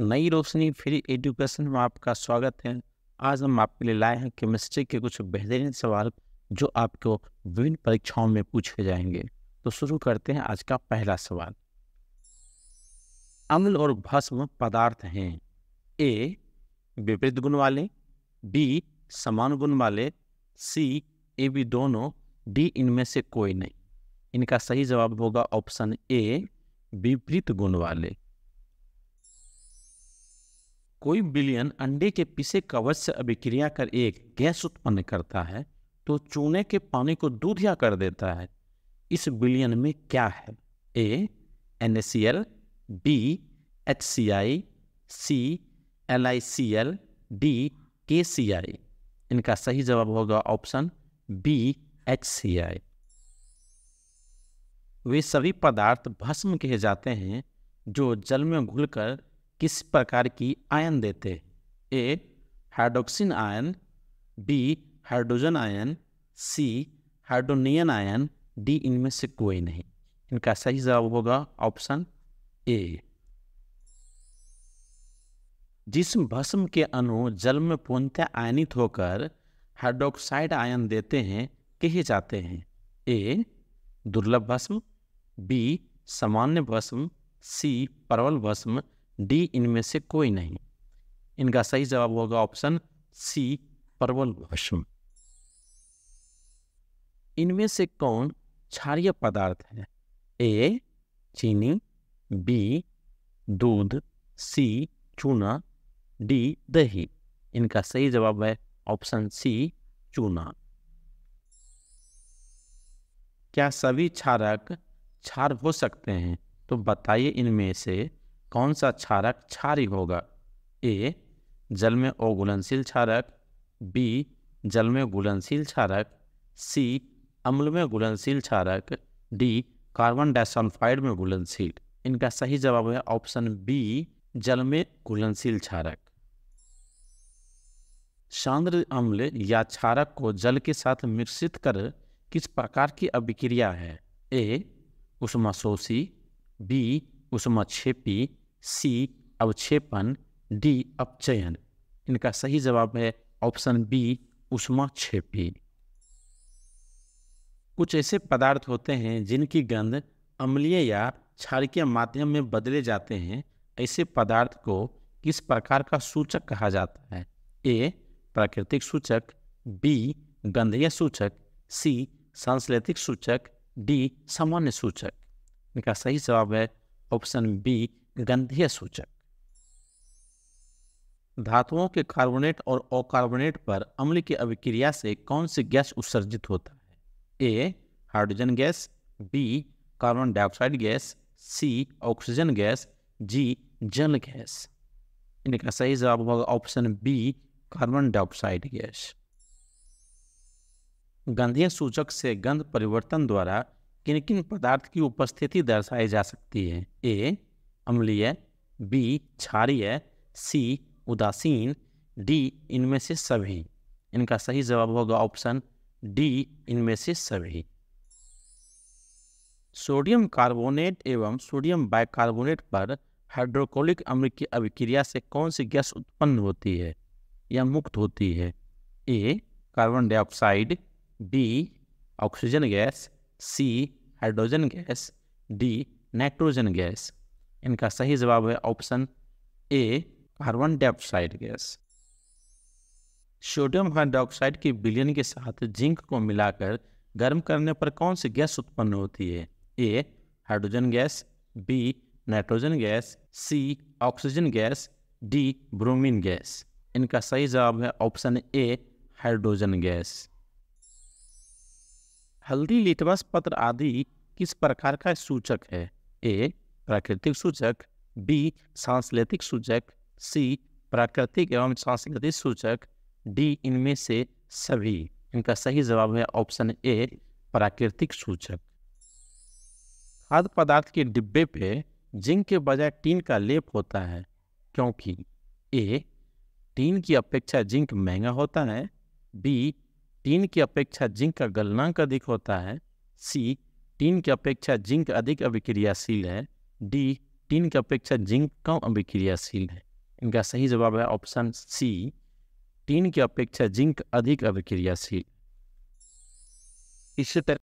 नई रोशनी free education में आपका स्वागत है आज हम आपके लिए लाए हैं केमिस्ट्री के कुछ बेहतरीन सवाल जो आपको विभिन्न परीक्षाओं में पूछे जाएंगे तो शुरू करते हैं आज का पहला सवाल अम्ल और भस्म पदार्थ हैं ए विपरीत गुण वाले बी समान गुण वाले सी ए बी दोनों डी इनमें से कोई नहीं इनका सही जवाब होगा ऑप्शन ए विपरीत गुण वाले कोई बिलियन अंडे के पीछे कवच से अभिक्रिया कर एक गैस उत्पन्न करता है तो चूने के पानी को दूधिया कर देता है इस बिलियन में क्या है A N C L B H C I C L I C L D K C I इनका सही जवाब होगा option B H C I वे सभी पदार्थ भस्म कहे जाते हैं जो जल में घुलकर किस प्रकार की आयन देते A hydroxide ion B hydrogen ion C hydronium ion D इनमें से कोई नहीं इनका सही जवाब होगा ऑप्शन ए जिसम भस्म के अणु जल में पूर्णतः आयनित होकर हाइड्रोक्साइड आयन देते हैं कहे जाते हैं ए दुर्लभ भस्म बी सामान्य भस्म सी परवल भस्म डी इनमें से कोई नहीं इनका सही जवाब होगा ऑप्शन सी परवल भस्म इनमें से कौन क्षारिय पदार्थ है ए चीनी बी दूध सी चूना डी दही इनका सही जवाब है ऑप्शन सी चूना क्या सभी क्षारक क्षार हो सकते हैं तो बताइए इनमें से कौन सा क्षारक क्षारी होगा ए जल में अघुलनशील क्षारक बी जल में घुलनशील क्षारक सी अम्ल में घुलनशील क्षारक डी कार्बन डाइसल्फाइड में घुलनशील इनका सही जवाब है ऑप्शन बी जल में घुलनशील क्षारक सांद्र अम्ल या क्षारक को जल के साथ मिश्रित कर किस प्रकार की अभिक्रिया है ए शोषी बी छेपी सी अवक्षेपण डी अपचयन इनका सही जवाब है ऑप्शन बी उष्मा छेपी कुछ ऐसे पदार्थ होते हैं जिनकी गंध अम्लीय या क्षारकीय माध्यम में बदले जाते हैं ऐसे पदार्थ को किस प्रकार का सूचक कहा जाता है ए प्राकृतिक सूचक बी गंधीय सूचक सी सांश्लेषिक सूचक डी सामान्य सूचक इनका सही जवाब है ऑप्शन बी गंधीय सूचक धातुओं के कार्बोनेट और अकार्बोनेट पर अम्ल की अभिक्रिया से कौन सी गैस उत्सर्जित होता है A hydrogen gas B carbon dioxide gas C oxygen gas जी जल गैस इनका सही जवाब होगा option B carbon dioxide gas गंधीय सूचक से गंध परिवर्तन द्वारा किन किन पदार्थ की उपस्थिति दर्शाई जा सकती है ए अम्लीय बी क्षारीय सी उदासीन डी इनमें से सभी इनका सही जवाब होगा ऑप्शन डी इनमें से सभी सोडियम कार्बोनेट एवं सोडियम बाइकार्बोनेट पर हाइड्रोकोलिक अम्ल की अभिक्रिया से कौन सी गैस उत्पन्न होती है या मुक्त होती है A carbon dioxide B oxygen gas C hydrogen gas D nitrogen gas इनका सही जवाब है option A carbon dioxide gas sodium dioxide की बिलियन के साथ जिंक को मिलाकर गर्म करने पर कौन सी गैस उत्पन्न होती है A hydrogen gas B nitrogen gas C oxygen gas D bromine gas इनका सही जवाब है ऑप्शन ए हाइड्रोजन गैस हल्दी लिटमस पत्र आदि किस प्रकार का सूचक है ए प्राकृतिक सूचक बी सांस्कृतिक सूचक सी प्राकृतिक एवं सांस्कृतिक सूचक डी इनमें से सभी इनका सही जवाब है ऑप्शन ए प्राकृतिक सूचक खाद्य पदार्थ के डिब्बे पे जिंक के बजाय टीन का लेप होता है क्योंकि ए टीन की अपेक्षा जिंक महंगा होता है बी टीन की अपेक्षा जिंक का गलनांक अधिक होता है सी टीन की अपेक्षा जिंक अधिक अभिक्रियाशील है डी टीन की अपेक्षा जिंक कम अभिक्रियाशील है इनका सही जवाब है ऑप्शन सी टीन की अपेक्षा जिंक अधिक अभिक्रियाशील इसी तरह